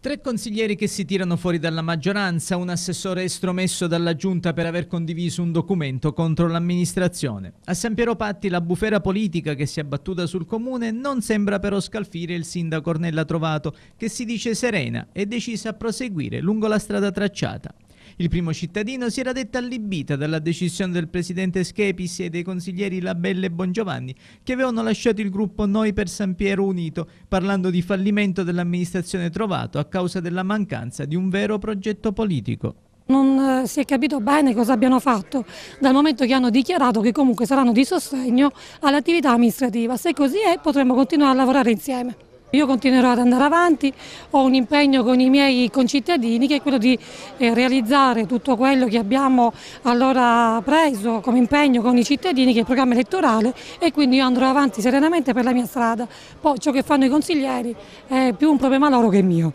Tre consiglieri che si tirano fuori dalla maggioranza, un assessore estromesso dalla giunta per aver condiviso un documento contro l'amministrazione. A San Piero Patti la bufera politica che si è abbattuta sul comune non sembra però scalfire il sindaco Ornella Trovato, che si dice serena e decisa a proseguire lungo la strada tracciata. Il primo cittadino si era detta allibita dalla decisione del presidente Schepis e dei consiglieri Labelle e Bongiovanni che avevano lasciato il gruppo Noi per San Piero Unito parlando di fallimento dell'amministrazione Trovato a causa della mancanza di un vero progetto politico non eh, si è capito bene cosa abbiano fatto dal momento che hanno dichiarato che comunque saranno di sostegno all'attività amministrativa. Se così è potremo continuare a lavorare insieme. Io continuerò ad andare avanti, ho un impegno con i miei concittadini che è quello di eh, realizzare tutto quello che abbiamo allora preso come impegno con i cittadini che è il programma elettorale e quindi io andrò avanti serenamente per la mia strada. Poi ciò che fanno i consiglieri è più un problema loro che mio.